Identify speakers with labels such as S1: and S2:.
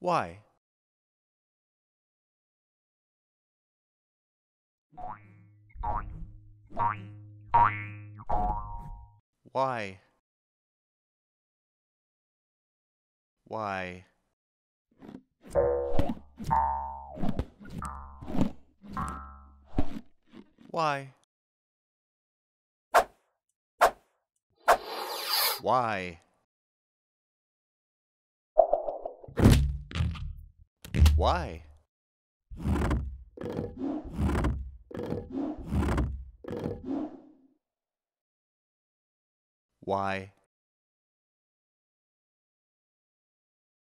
S1: Why? Why? Why?
S2: Why?
S3: Why? Why?
S4: Why?